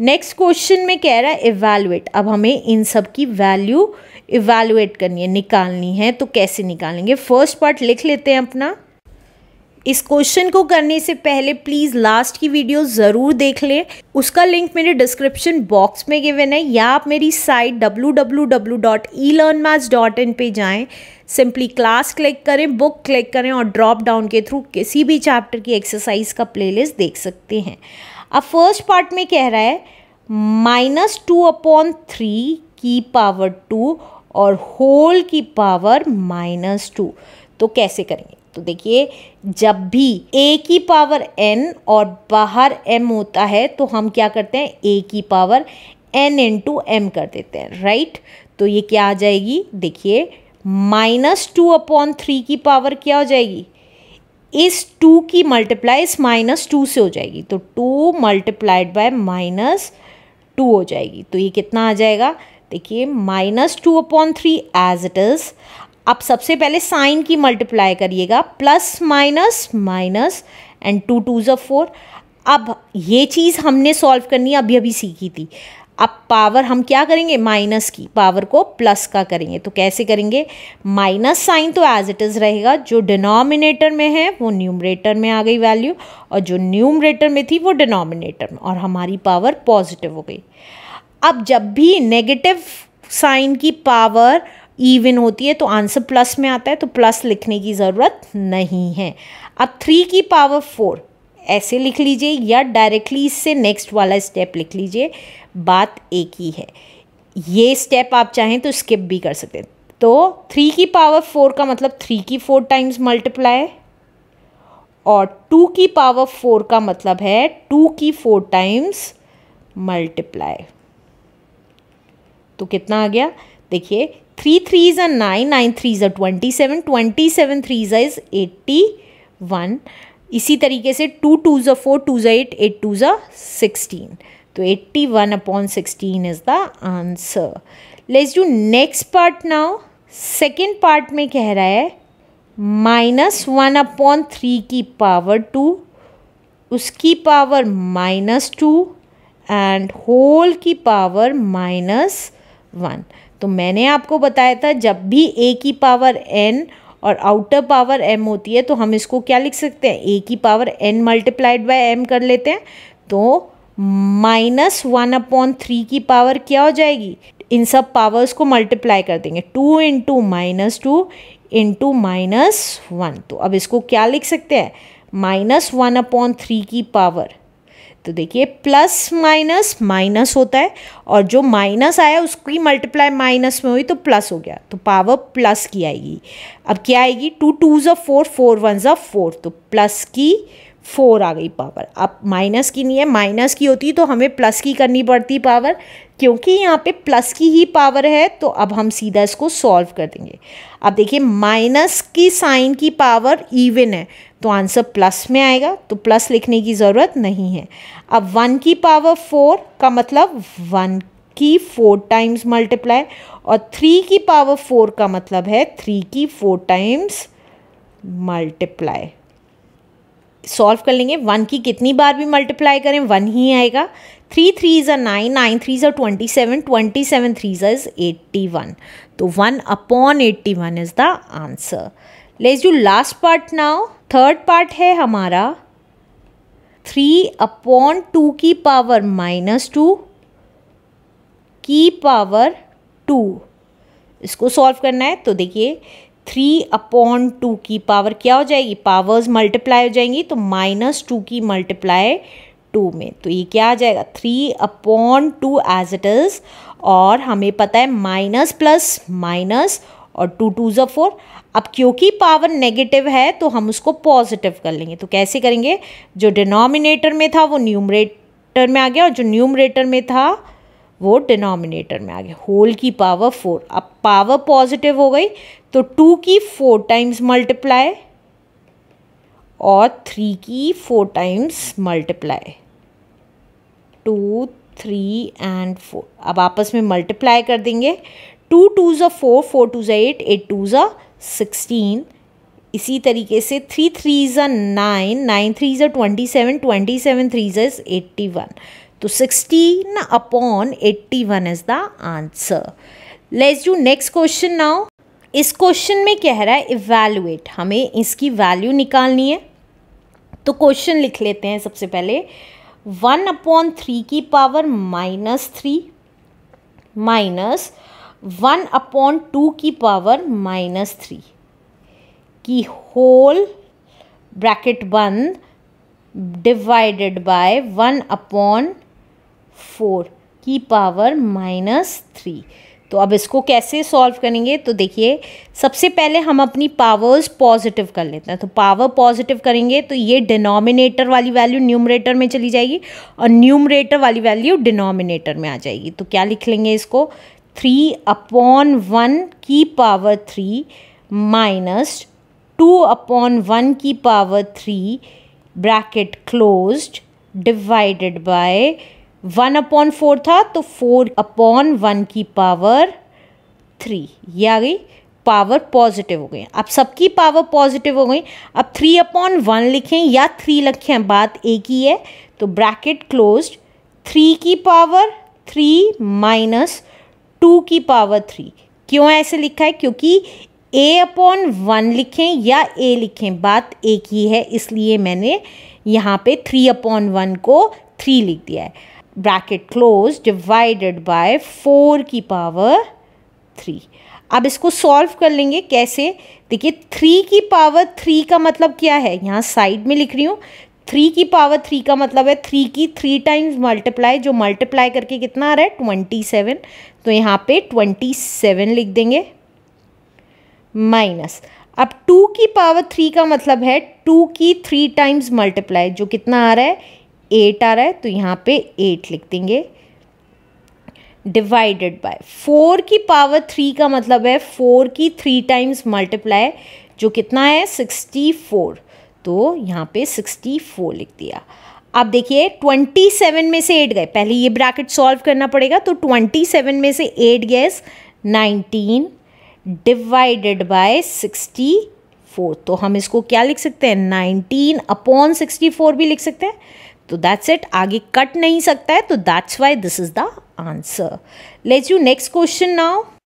next question में कह रहा है इवेलुएट अब हमें इन सब की वैल्यू इवेलुएट करनी है निकालनी है तो कैसे निकालेंगे फर्स्ट पार्ट लिख लेते हैं अपना इस क्वेश्चन को करने से पहले प्लीज़ लास्ट की वीडियो ज़रूर देख लें उसका लिंक मेरे डिस्क्रिप्शन बॉक्स में गिवन है या आप मेरी साइट www.elearnmaths.in पे जाएं सिंपली क्लास क्लिक करें बुक क्लिक करें और ड्रॉप डाउन के थ्रू किसी भी चैप्टर की एक्सरसाइज का प्लेलिस्ट देख सकते हैं अब फर्स्ट पार्ट में कह रहा है माइनस टू अपॉन थ्री की पावर टू और होल की पावर माइनस टू तो कैसे करेंगे तो देखिए जब भी ए की पावर एन और बाहर एम होता है तो हम क्या करते हैं ए की power N into M कर देते हैं राइट तो ये क्या आ जाएगी देखिए माइनस टू अपॉन थ्री की पावर क्या हो जाएगी इस टू की मल्टीप्लाई इस माइनस टू से हो जाएगी तो two multiplied by minus two हो जाएगी तो ये कितना आ जाएगा देखिए minus two upon three as it is आप सबसे पहले साइन की मल्टीप्लाई करिएगा plus minus minus and two two ज़ा फोर अब ये चीज़ हमने सॉल्व करनी अभी अभी सीखी थी अब पावर हम क्या करेंगे माइनस की पावर को प्लस का करेंगे तो कैसे करेंगे माइनस साइन तो एज इट इज़ रहेगा जो डिनोमिनेटर में है वो न्यूमरेटर में आ गई वैल्यू और जो न्यूमरेटर में थी वो डिनोमिनेटर में और हमारी पावर पॉजिटिव हो गई अब जब भी नेगेटिव साइन की पावर ईवन होती है तो आंसर प्लस में आता है तो प्लस लिखने की ज़रूरत नहीं है अब थ्री की पावर फोर ऐसे लिख लीजिए या डायरेक्टली इससे नेक्स्ट वाला स्टेप लिख लीजिए बात एक ही है ये स्टेप आप चाहें तो स्किप भी कर सकते हैं तो थ्री की पावर फोर का मतलब थ्री की फोर टाइम्स मल्टीप्लाई और टू की पावर फोर का मतलब है टू की फोर टाइम्स मल्टीप्लाई तो कितना आ गया देखिए three three is a nine nine three a twenty seven twenty seven three ज़ा इज़ एट्टी वन इसी तरीके से टू टू ज़ा फोर टू ज़ा एट एट टू ज़ा सिक्सटीन तो eighty one upon sixteen is the answer let's do next part now second part में कह रहा है माइनस वन अपॉन थ्री की पावर टू उसकी power minus two and whole की पावर माइनस वन तो मैंने आपको बताया था जब भी ए की पावर एन और आउटर पावर एम होती है तो हम इसको क्या लिख सकते हैं ए की power N multiplied by M कर लेते हैं तो माइनस वन अपॉन थ्री की पावर क्या हो जाएगी इन सब पावर्स को मल्टीप्लाई कर देंगे two into minus two into minus one तो अब इसको क्या लिख सकते हैं माइनस वन अपॉन थ्री की पावर तो देखिए प्लस माइनस माइनस होता है और जो माइनस आया उसकी मल्टीप्लाई माइनस में हुई तो प्लस हो गया तो पावर प्लस की आएगी अब क्या आएगी टू टू ज़ा फोर फोर वन ज फोर तो प्लस की फोर आ गई पावर अब माइनस की नहीं है माइनस की होती तो हमें प्लस की करनी पड़ती पावर क्योंकि यहाँ पे प्लस की ही पावर है तो अब हम सीधा इसको सॉल्व कर देंगे अब देखिए माइनस की साइन की पावर इवन है तो आंसर प्लस में आएगा तो प्लस लिखने की ज़रूरत नहीं है अब वन की पावर फोर का मतलब वन की फोर टाइम्स मल्टीप्लाई और थ्री की पावर फोर का मतलब है थ्री की फोर टाइम्स मल्टीप्लाई सॉल्व कर लेंगे वन की कितनी बार भी मल्टीप्लाई करें वन ही आएगा थ्री थ्री ज़ा नाइन नाइन थ्री ज़ा twenty seven twenty seven three ज़ा इज़ एट्टी वन तो one upon eighty one is the answer let's do last part now third part है हमारा थ्री अपॉन टू की power minus two की power two इसको solve करना है तो देखिए थ्री अपॉन टू की पावर क्या हो जाएगी पावर्स मल्टीप्लाई हो जाएंगी तो माइनस टू की मल्टीप्लाई टू में तो ये क्या आ जाएगा three upon two as it is और हमें पता है माइनस प्लस माइनस और टू टू जो फोर अब क्योंकि पावर नेगेटिव है तो हम उसको पॉजिटिव कर लेंगे तो कैसे करेंगे जो डिनोमिनेटर में था वो न्यूमरेटर में आ गया और जो न्यूमरेटर में था वो डिनोमिनेटर में आ गया होल की पावर फोर अब पावर पॉजिटिव हो गई तो टू की फोर टाइम्स मल्टीप्लाई और थ्री की four times multiply two three and four अब आपस में मल्टीप्लाई कर देंगे टू टू ज़ा फोर फोर टू ज़ा एट एट टू ज़ा सिक्सटीन इसी तरीके से थ्री थ्री ज़ा नाइन नाइन थ्री ज़ा twenty seven twenty seven three ज़ा एट्टी वन तो upon eighty one is the answer let's do next question now इस क्वेश्चन में कह रहा है इवेलुएट हमें इसकी वैल्यू निकालनी है तो क्वेश्चन लिख लेते हैं सबसे पहले वन अपॉन थ्री की power minus three minus one upon two की पावर माइनस थ्री की होल ब्रैकेट बंद divided by one upon four की पावर माइनस थ्री तो अब इसको कैसे सॉल्व करेंगे तो देखिए सबसे पहले हम अपनी पावर्स पॉजिटिव कर लेते हैं तो पावर पॉजिटिव करेंगे तो ये डिनोमिनेटर वाली वैल्यू न्यूमरेटर में चली जाएगी और न्यूमरेटर वाली वैल्यू डिनोमिनेटर में आ जाएगी तो क्या लिख लेंगे इसको थ्री अपॉन वन की power three minus two upon one की power three bracket closed divided by one upon four था तो फोर अपॉन वन की पावर थ्री ये आ गई पावर पॉजिटिव हो गई अब सबकी पावर पॉजिटिव हो गई अब थ्री अपॉन वन लिखें या थ्री लिखें बात एक ही है तो ब्रैकेट क्लोज थ्री की पावर थ्री माइनस टू की पावर थ्री क्यों ऐसे लिखा है क्योंकि ए अपॉन वन लिखें या ए लिखें बात एक ही है इसलिए मैंने यहाँ पे थ्री अपॉन वन को थ्री लिख दिया है bracket close divided by four की पावर थ्री अब इसको सॉल्व कर लेंगे कैसे देखिए थ्री की पावर थ्री का मतलब क्या है यहाँ साइड में लिख रही हूँ थ्री की पावर थ्री का मतलब है थ्री की थ्री टाइम्स मल्टीप्लाई जो मल्टीप्लाई करके कितना आ रहा है ट्वेंटी सेवन तो यहाँ पे ट्वेंटी सेवन लिख देंगे माइनस अब टू की पावर थ्री का मतलब है टू की थ्री टाइम्स मल्टीप्लाई जो कितना आ रहा है एट आ रहा है तो यहाँ पे एट लिख देंगे डिवाइडेड बाय फोर की पावर थ्री का मतलब है फोर की थ्री टाइम्स मल्टीप्लाई जो कितना है सिक्सटी फोर तो यहाँ पे सिक्सटी फोर लिख दिया अब देखिए ट्वेंटी सेवन में से एट गए पहले ये ब्रैकेट सॉल्व करना पड़ेगा तो ट्वेंटी सेवन में से एट गए nineteen divided by sixty four तो हम इसको क्या लिख सकते हैं नाइनटीन अपॉन सिक्सटी फोर भी लिख सकते हैं तो दैट्स इट आगे कट नहीं सकता है तो that's why this is the answer let's you next question now